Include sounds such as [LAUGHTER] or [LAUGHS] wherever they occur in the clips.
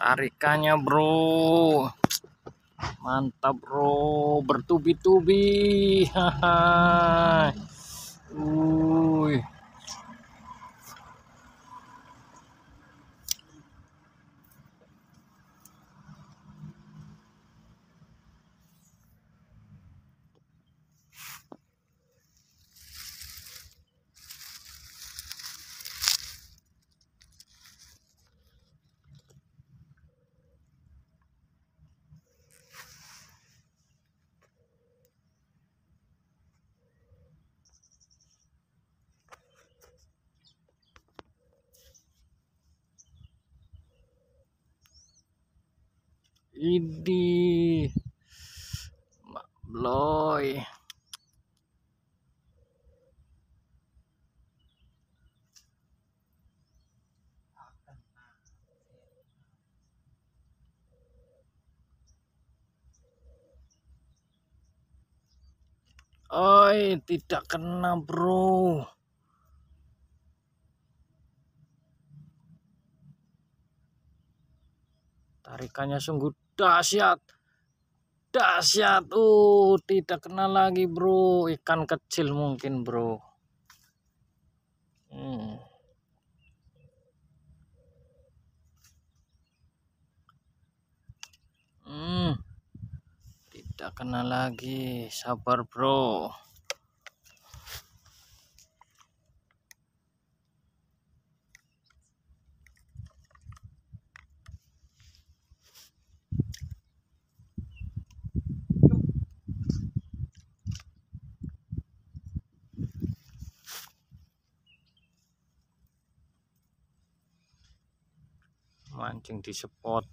tarikannya bro mantap bro bertubi-tubi [LAUGHS] hahaha ini bloy Oi, tidak kena, bro. Tarikannya sungguh dahsyat dahsyat uh tidak kena lagi bro ikan kecil mungkin bro hmm. Hmm. tidak kena lagi sabar bro mancing di spot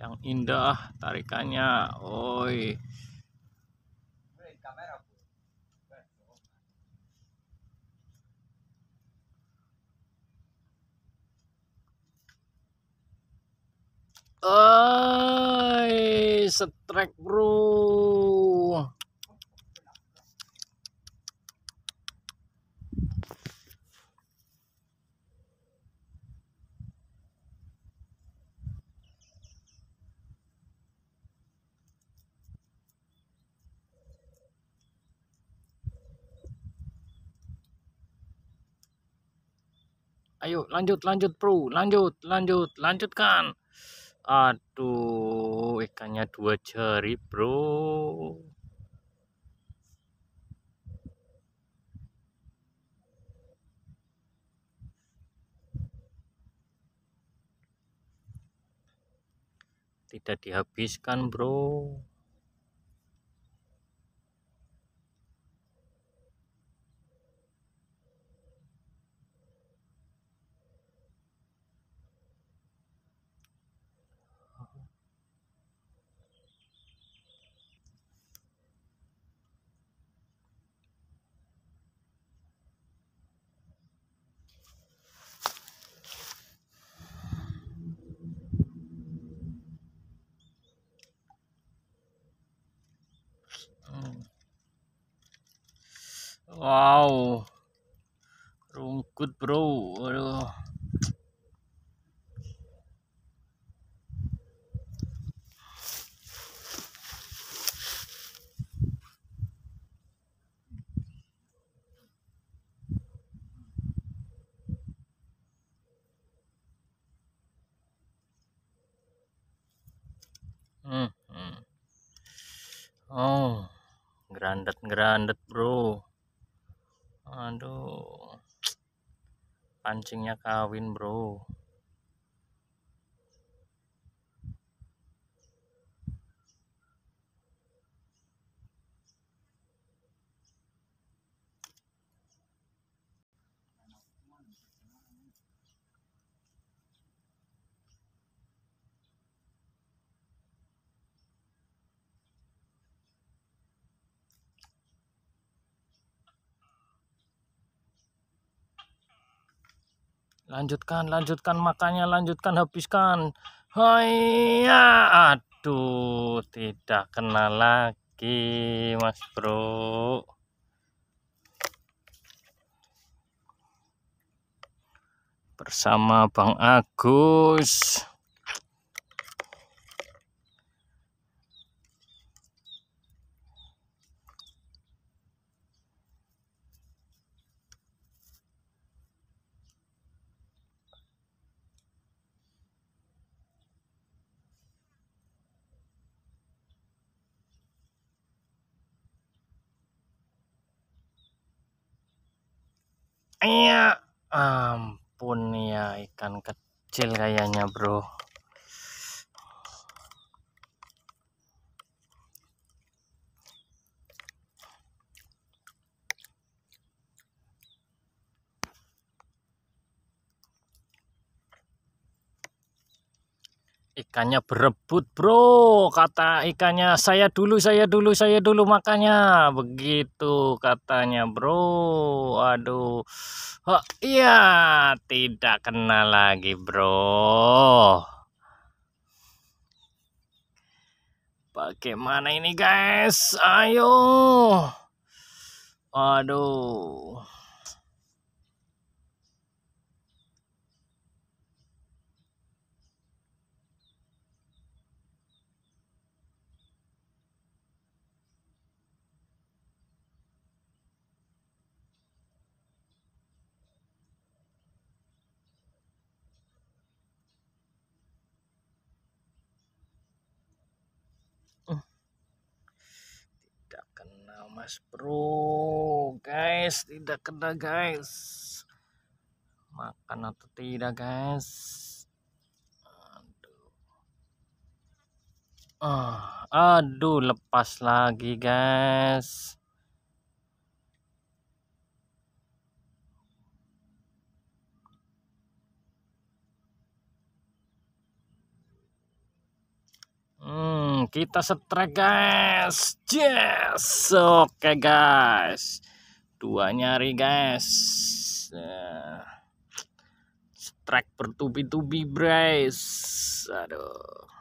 yang indah tarikannya oi Oi, strike bro. ayo lanjut lanjut bro lanjut lanjut lanjutkan aduh ikannya dua jari bro tidak dihabiskan bro Wow. Rungkut, Bro. Aduh. Hmm. hmm. Oh, grandet, grandet, Bro aduh pancingnya kawin bro lanjutkan lanjutkan makanya lanjutkan habiskan hai ya. aduh tidak kena lagi mas bro bersama Bang Agus ya ampun ya ikan kecil kayaknya bro ikannya berebut bro kata ikannya saya dulu saya dulu saya dulu makanya begitu katanya bro aduh oh, iya tidak kena lagi bro bagaimana ini guys ayo aduh Oh. tidak kena mas bro guys tidak kena guys makan atau tidak guys aduh ah, aduh lepas lagi guys Hmm, kita setrek guys. Yes. Oke okay, guys. Dua nyari guys. Nah. strike bertubi-tubi guys. Aduh.